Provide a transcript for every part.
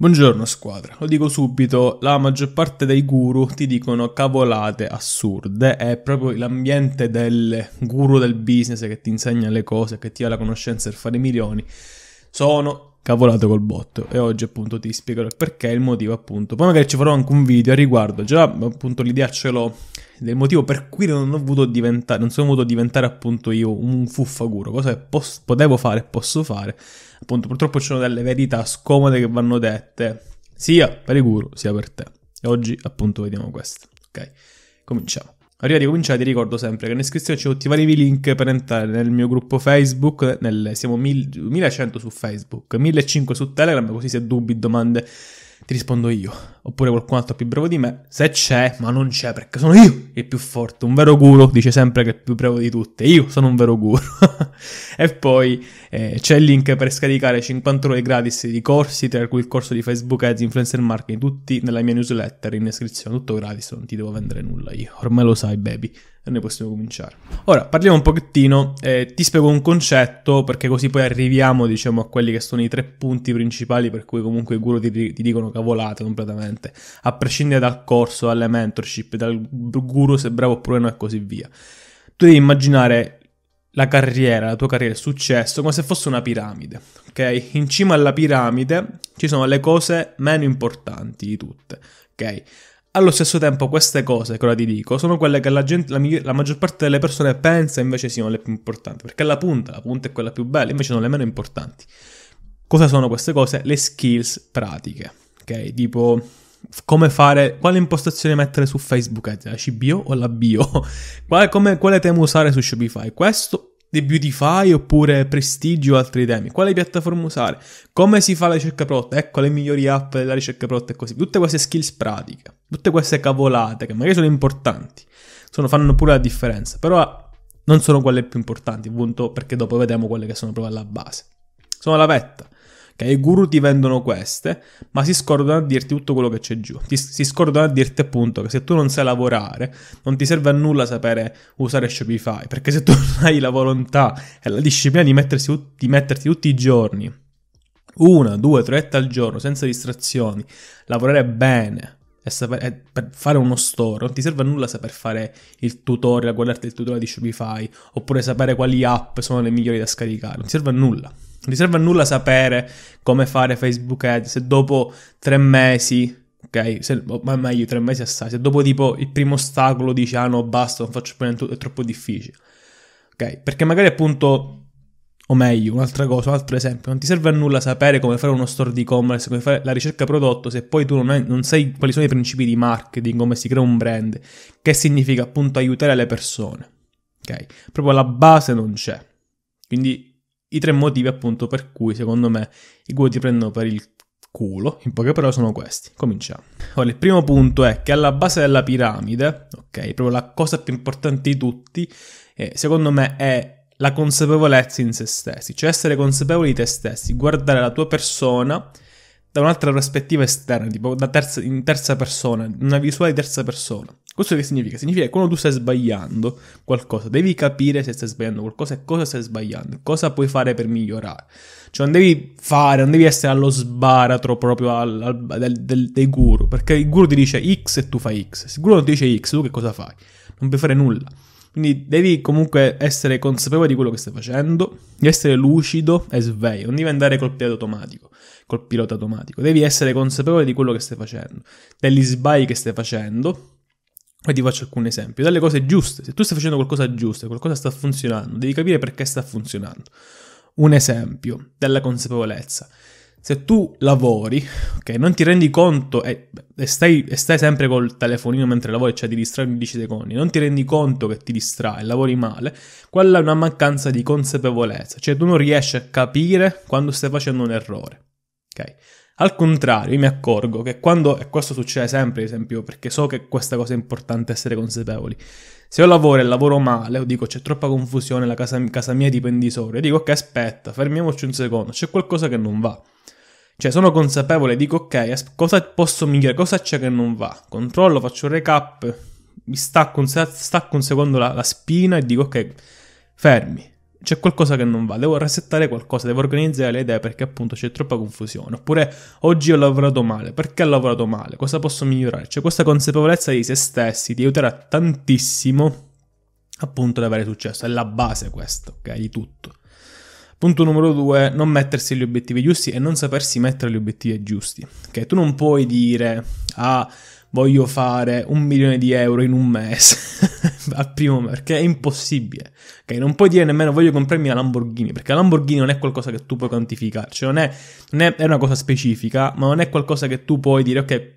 Buongiorno squadra, lo dico subito, la maggior parte dei guru ti dicono cavolate assurde, è proprio l'ambiente del guru del business che ti insegna le cose, che ti dà la conoscenza per fare milioni, sono cavolate col botto e oggi appunto ti spiegherò il perché, il motivo appunto, poi magari ci farò anche un video a riguardo, già appunto l'idea ce l'ho del motivo per cui non ho voluto diventare, non sono voluto diventare appunto io un fuffaguro, cosa che potevo fare e posso fare. Appunto, purtroppo ci sono delle verità scomode che vanno dette, sia per i guru, sia per te. E oggi appunto vediamo questo, ok? Cominciamo. Prima di cominciare ti ricordo sempre che in descrizione c'è tutti i vari link per entrare nel mio gruppo Facebook, nel, siamo mil, 1100 su Facebook, 1500 su Telegram, così se dubbi, domande ti rispondo io, oppure qualcun altro più bravo di me, se c'è, ma non c'è perché sono io il più forte, un vero guru dice sempre che è il più bravo di tutte, io sono un vero guru. e poi eh, c'è il link per scaricare 50 ore gratis di corsi, tra cui il corso di Facebook Ads, Influencer Marketing, tutti nella mia newsletter in descrizione. tutto gratis, non ti devo vendere nulla io, ormai lo sai baby e noi possiamo cominciare. Ora parliamo un pochettino, eh, ti spiego un concetto perché così poi arriviamo diciamo a quelli che sono i tre punti principali per cui comunque i guru ti, ti dicono cavolate completamente, a prescindere dal corso, dalle mentorship, dal guru se bravo oppure no e così via. Tu devi immaginare la carriera, la tua carriera, il successo, come se fosse una piramide, ok? In cima alla piramide ci sono le cose meno importanti di tutte, ok? Allo stesso tempo queste cose che ora ti dico sono quelle che la, gente, la, la, maggior parte delle persone pensa invece siano le più importanti, perché la punta, la punta è quella più bella, invece sono le meno importanti. Cosa sono queste cose? Le skills pratiche, ok? Tipo come fare, quale impostazione mettere su Facebook, la CBO o la BIO? quale, come, quale tema usare su Shopify, questo The Beautify oppure Prestigio o altri temi, quale piattaforma usare, come si fa la ricerca prodotta, ecco le migliori app della ricerca prodotta e così, tutte queste skills pratiche, tutte queste cavolate che magari sono importanti, sono, fanno pure la differenza, però non sono quelle più importanti, appunto perché dopo vedremo quelle che sono proprio alla base. Sono la vetta che i guru ti vendono queste, ma si scordano a dirti tutto quello che c'è giù. Ti, si scordano a dirti appunto che se tu non sai lavorare, non ti serve a nulla sapere usare Shopify, perché se tu non hai la volontà e la disciplina di mettersi, di metterti tutti i giorni, una, due, tre al giorno, senza distrazioni, lavorare bene, e sapere, per fare uno store, non ti serve a nulla saper fare il tutorial, guardarti il tutorial di Shopify, oppure sapere quali app sono le migliori da scaricare, non ti serve a nulla. Non ti serve a nulla sapere come fare Facebook Ads, se dopo tre mesi ok? Se, ma meglio tre mesi assai. Se dopo tipo il primo ostacolo dici ah no basta, non faccio più niente, è troppo difficile, ok? Perché magari appunto o meglio, un'altra cosa, un altro esempio, non ti serve a nulla sapere come fare uno store di e-commerce, come fare la ricerca prodotto, se poi tu non, hai, non, sai quali sono i principi di marketing, come si crea un brand, che significa appunto aiutare le persone. Ok? Proprio la base non c'è. Quindi i tre motivi appunto per cui secondo me i guai ti prendono per il culo, in poche parole sono questi. Cominciamo. Ora, il primo punto è che alla base della piramide, ok, proprio la cosa più importante di tutti, eh, secondo me è la consapevolezza in se stessi, cioè essere consapevoli di te stessi, guardare la tua persona da un'altra prospettiva esterna, tipo terza, in terza persona, una visuale di terza persona. Questo che significa? Significa che quando tu stai sbagliando qualcosa, devi capire se stai sbagliando qualcosa e cosa stai sbagliando, cosa puoi fare per migliorare. Cioè non devi fare, non devi essere allo sbaratro proprio al, al, del, del, dei guru, perché il guru ti dice X e tu fai X. Se il guru non ti dice X, tu che cosa fai? Non puoi fare nulla. Quindi devi comunque essere consapevole di quello che stai facendo, devi essere lucido e sveglio, non devi andare col pilota automatico, col pilota automatico. devi essere consapevole di quello che stai facendo, degli sbagli che stai facendo. E ti faccio alcuni esempi, delle cose giuste. Se tu stai facendo qualcosa giusto, qualcosa sta funzionando, devi capire perché sta funzionando. Un esempio della consapevolezza se tu lavori, ok, non ti rendi conto e, eh, e, stai, e, stai, sempre col telefonino mentre lavori, cioè ti distrai 10 secondi, non ti rendi conto che ti distrai, lavori male, quella è una mancanza di consapevolezza, cioè tu non riesci a capire quando stai facendo un errore, ok? Al contrario, io mi accorgo che quando, e questo succede sempre, ad esempio, perché so che questa cosa è importante essere consapevoli, se io lavoro e lavoro male, o dico c'è troppa confusione, la casa, casa mia è dipendisoria, dico ok aspetta, fermiamoci un secondo, c'è qualcosa che non va. Cioè sono consapevole, dico ok, cosa posso migliorare, cosa c'è che non va. Controllo, faccio un recap, mi stacco un, stacco un secondo la, la spina e dico ok, fermi, c'è qualcosa che non va, devo resettare qualcosa, devo organizzare le idee perché appunto c'è troppa confusione. Oppure oggi ho lavorato male, perché ho lavorato male? Cosa posso migliorare? C'è cioè, questa consapevolezza di se stessi, ti aiuterà tantissimo appunto ad avere successo, è la base questa, ok, di tutto. Punto numero due, non mettersi gli obiettivi giusti e non sapersi mettere gli obiettivi giusti. Che okay? tu non puoi dire, ah, voglio fare un milione di euro in un mese al primo mese, perché è impossibile. Ok, non puoi dire nemmeno voglio comprarmi una Lamborghini, perché la Lamborghini non è qualcosa che tu puoi quantificare, cioè non è, non è, è una cosa specifica, ma non è qualcosa che tu puoi dire, ok,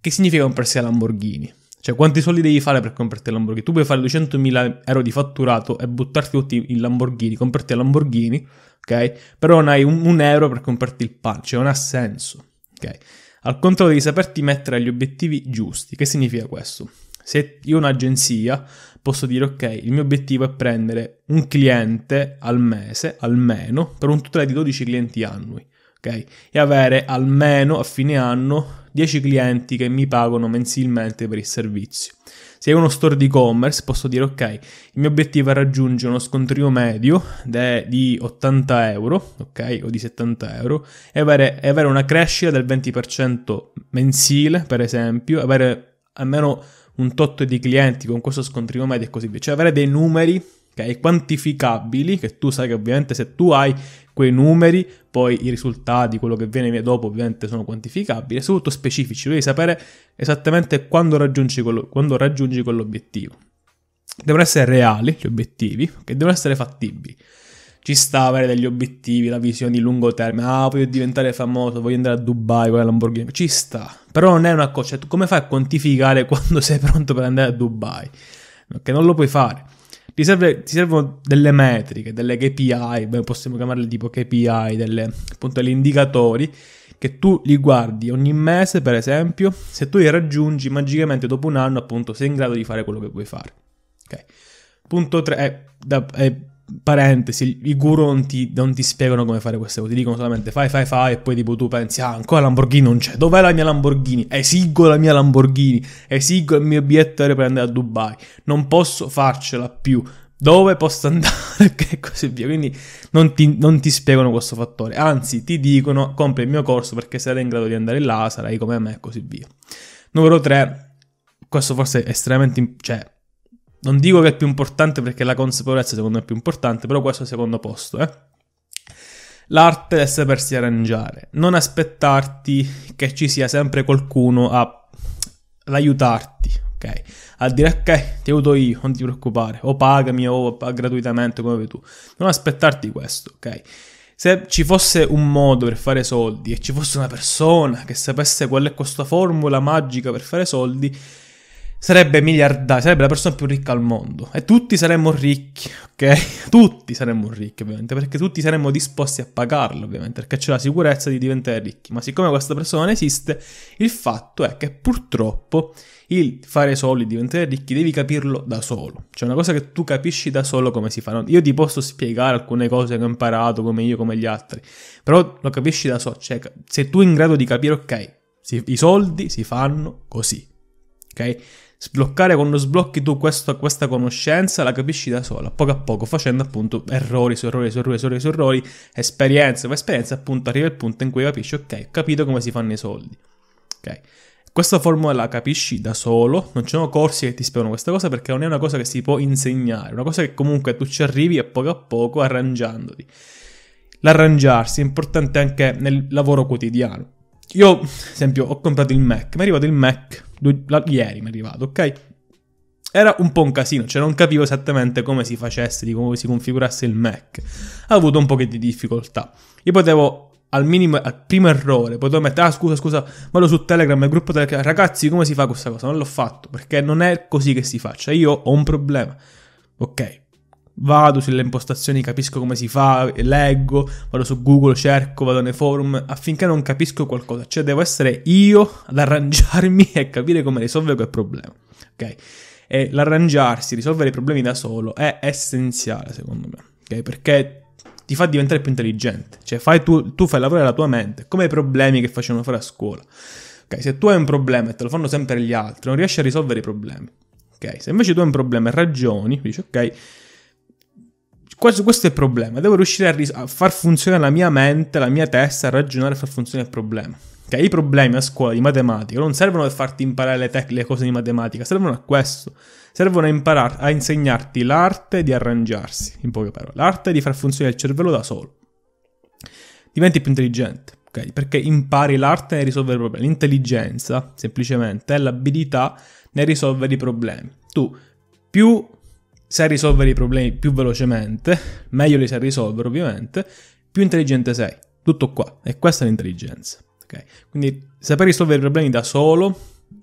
che significa comprarsi la Lamborghini? Cioè, quanti soldi devi fare per comprarti il Lamborghini? Tu puoi fare 200.000 euro di fatturato e buttarti tutti i Lamborghini, comprarti il Lamborghini, ok? Però non hai un, un euro per comprarti il pan, cioè non ha senso, ok? Al contrario, devi saperti mettere gli obiettivi giusti. Che significa questo? Se io ho un'agenzia, posso dire ok, il mio obiettivo è prendere un cliente al mese, almeno, per un totale di 12 clienti annui, ok? E avere almeno a fine anno 10 clienti che mi pagano mensilmente per il servizio. Se è uno store di e-commerce posso dire ok, il mio obiettivo è raggiungere uno scontrino medio de, di 80 euro, ok, o di 70 euro, e avere, e avere una crescita del 20% mensile, per esempio, avere almeno un tot di clienti con questo scontrino medio e così via, cioè avere dei numeri okay? quantificabili, che tu sai che ovviamente se tu hai quei numeri, poi i risultati, quello che viene dopo ovviamente sono quantificabili, e soprattutto specifici, devi sapere esattamente quando raggiungi, quello, quando raggiungi quell'obiettivo. Devono essere reali gli obiettivi, che okay? devono essere fattibili. Ci sta avere degli obiettivi, la visione di lungo termine. Ah, voglio diventare famoso, voglio andare a Dubai con la Lamborghini. Ci sta. Però non è una cosa. Cioè, come fai a quantificare quando sei pronto per andare a Dubai? Che non lo puoi fare ti, serve, ti, servono delle metriche, delle KPI, possiamo chiamarle tipo KPI, delle, appunto degli indicatori che tu li guardi ogni mese, per esempio, se tu li raggiungi magicamente dopo un anno, appunto, sei in grado di fare quello che vuoi fare. Ok. Punto 3 è, è parentesi, i guru non ti, non ti, spiegano come fare queste cose, ti dicono solamente fai, fai, fai, e poi tipo tu pensi, ah, ancora Lamborghini non c'è, dov'è la mia Lamborghini? Esigo la mia Lamborghini, esigo il mio biglietto aereo per andare a Dubai, non posso farcela più, dove posso andare e così via. Quindi non ti, non ti, spiegano questo fattore, anzi ti dicono compri il mio corso perché sarai in grado di andare là, sarai come me e così via. Numero 3, questo forse è estremamente, cioè, non dico che è più importante perché la consapevolezza secondo me è più importante, però questo è il secondo posto, eh. L'arte è sapersi arrangiare, non aspettarti che ci sia sempre qualcuno a, ad aiutarti, ok? A dire ok, ti aiuto io, non ti preoccupare, o pagami o gratuitamente come vuoi tu. Non aspettarti questo, ok? Se ci fosse un modo per fare soldi e ci fosse una persona che sapesse qual è questa formula magica per fare soldi, sarebbe miliardario, sarebbe la persona più ricca al mondo. E tutti saremmo ricchi, ok? Tutti saremmo ricchi, ovviamente, perché tutti saremmo disposti a pagarlo, ovviamente, perché c'è la sicurezza di diventare ricchi. Ma siccome questa persona non esiste, il fatto è che purtroppo il fare soldi, diventare ricchi, devi capirlo da solo. C'è cioè, una cosa che tu capisci da solo come si fa. Io ti posso spiegare alcune cose che ho imparato, come io, come gli altri, però lo capisci da solo. Cioè, se tu sei in grado di capire, ok, si, i soldi si fanno così, ok? sbloccare quando sblocchi tu questo, questa conoscenza, la capisci da sola, poco a poco, facendo appunto errori su errori su errori su errori, su errori esperienza per esperienza, appunto arriva il punto in cui capisci, ok, ho capito come si fanno i soldi. Ok. Questa formula la capisci da solo, non ci sono corsi che ti spiegano questa cosa perché non è una cosa che si può insegnare, è una cosa che comunque tu ci arrivi a poco a poco arrangiandoti. L'arrangiarsi è importante anche nel lavoro quotidiano. Io, ad esempio, ho comprato il Mac. Mi è arrivato il Mac due, la, ieri, mi è arrivato, ok? Era un po' un casino, cioè non capivo esattamente come si facesse, di come si configurasse il Mac. Ho avuto un po' di difficoltà. Io potevo al, minimo, al primo errore, potevo mettere, ah scusa, scusa, vado su Telegram, il gruppo Telegram, ragazzi come si fa questa cosa? Non l'ho fatto, perché non è così che si faccia, io ho un problema, ok? vado sulle impostazioni, capisco come si fa, leggo, vado su Google, cerco, vado nei forum, affinché non capisco qualcosa. Cioè devo essere io ad arrangiarmi e capire come risolvere quel problema. Ok? E l'arrangiarsi, risolvere i problemi da solo è essenziale secondo me. Ok? Perché ti fa diventare più intelligente. Cioè fai tu, tu fai lavorare la tua mente, come i problemi che facevano fare a scuola. Ok? Se tu hai un problema e te lo fanno sempre gli altri, non riesci a risolvere i problemi. Ok? Se invece tu hai un problema e ragioni, dici ok questo è il problema. Devo riuscire a, ris- a, far funzionare la mia mente, la mia testa, a ragionare e far funzionare il problema. Che i problemi a scuola di matematica non servono per farti imparare le, tec- le cose di matematica, servono a questo. Servono a, imparar- a insegnarti l'arte di arrangiarsi, in poche parole, l'arte di far funzionare il cervello da solo. Diventi più intelligente. ok? perché impari l'arte nel risolvere i problemi. L'intelligenza, semplicemente, è l'abilità nel risolvere i problemi. Tu più sai risolvere i problemi più velocemente, meglio li sai risolvere ovviamente, più intelligente sei. Tutto qua. E questa è l'intelligenza. Okay? Quindi saper risolvere i problemi da solo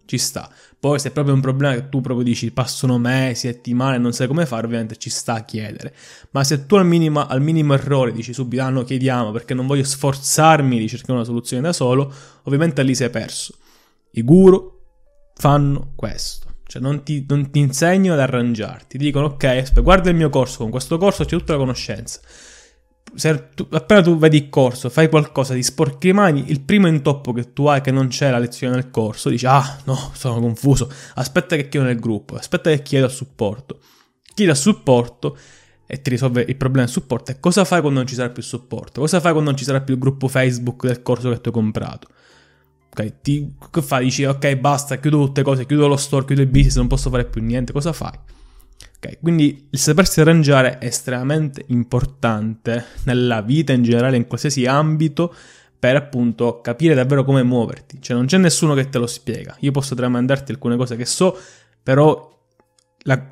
ci sta. Poi se è proprio un problema che tu proprio dici passano mesi, settimane, non sai come fare, ovviamente ci sta a chiedere. Ma se tu al minimo, al minimo errore dici subito ah no chiediamo perché non voglio sforzarmi di cercare una soluzione da solo, ovviamente lì sei perso. I guru fanno questo. Cioè non ti, non ti insegno ad arrangiarti. dicono, ok, guarda il mio corso, con questo corso c'è tutta la conoscenza. Tu, appena tu vedi il corso, fai qualcosa, ti sporchi le mani, il primo intoppo che tu hai che non c'è la lezione nel corso, dici ah no, sono confuso, aspetta che chiedo nel gruppo, aspetta che chiedo al supporto. Chiedi al supporto e ti risolve il problema del supporto e cosa fai quando non ci sarà più supporto? Cosa fai quando non ci sarà più il gruppo Facebook del corso che tu hai comprato? Ok, ti, che fai? Dici ok basta, chiudo tutte le cose, chiudo lo store, chiudo il business, non posso fare più niente, cosa fai? Ok, quindi il sapersi arrangiare è estremamente importante nella vita in generale, in qualsiasi ambito, per appunto capire davvero come muoverti. Cioè non c'è nessuno che te lo spiega. Io posso tramandarti alcune cose che so, però la,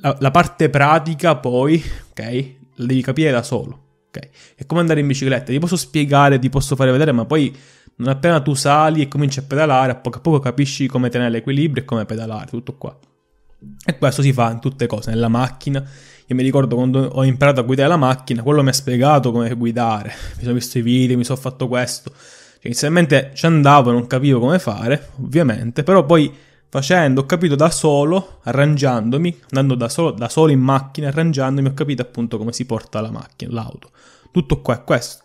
la, la parte pratica poi, ok, la devi capire da solo. Ok? È come andare in bicicletta, ti posso spiegare, ti posso fare vedere, ma poi non appena tu sali e cominci a pedalare, a poco a poco capisci come tenere l'equilibrio e come pedalare, tutto qua. E questo si fa in tutte le cose, nella macchina. Io mi ricordo quando ho imparato a guidare la macchina, quello mi ha spiegato come guidare. Mi sono visto i video, mi sono fatto questo. Cioè, inizialmente ci andavo, non capivo come fare, ovviamente, però poi facendo ho capito da solo, arrangiandomi, andando da solo, da solo in macchina, arrangiandomi, ho capito appunto come si porta la macchina, l'auto. Tutto qua è questo.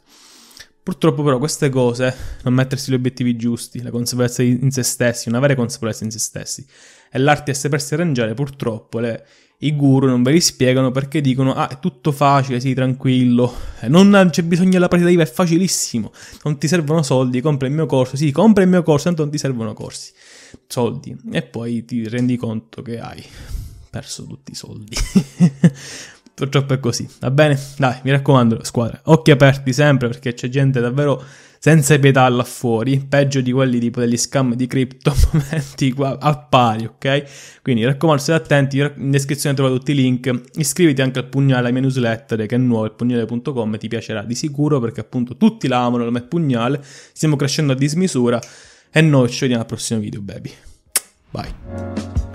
Purtroppo però queste cose, non mettersi gli obiettivi giusti, la consapevolezza in se stessi, una vera consapevolezza in se stessi, e l'arte di sapersi arrangiare, purtroppo le, i guru non ve li spiegano perché dicono ah è tutto facile, sii tranquillo, eh, non c'è bisogno della partita IVA, è facilissimo, non ti servono soldi, compra il mio corso, sì compra il mio corso, tanto non ti servono corsi, soldi, e poi ti rendi conto che hai perso tutti i soldi. purtroppo è così, va bene? Dai, mi raccomando, squadra, occhi aperti sempre perché c'è gente davvero senza pietà là fuori, peggio di quelli tipo degli scam di cripto, momenti qua a pari, ok? Quindi raccomando, state attenti, in descrizione trovate tutti i link, iscriviti anche al Pugnale, alla mia newsletter che è nuova, il pugnale.com, ti piacerà di sicuro perché appunto tutti l'amano, amano, la Pugnale, stiamo crescendo a dismisura e noi ci vediamo al prossimo video, baby. Bye.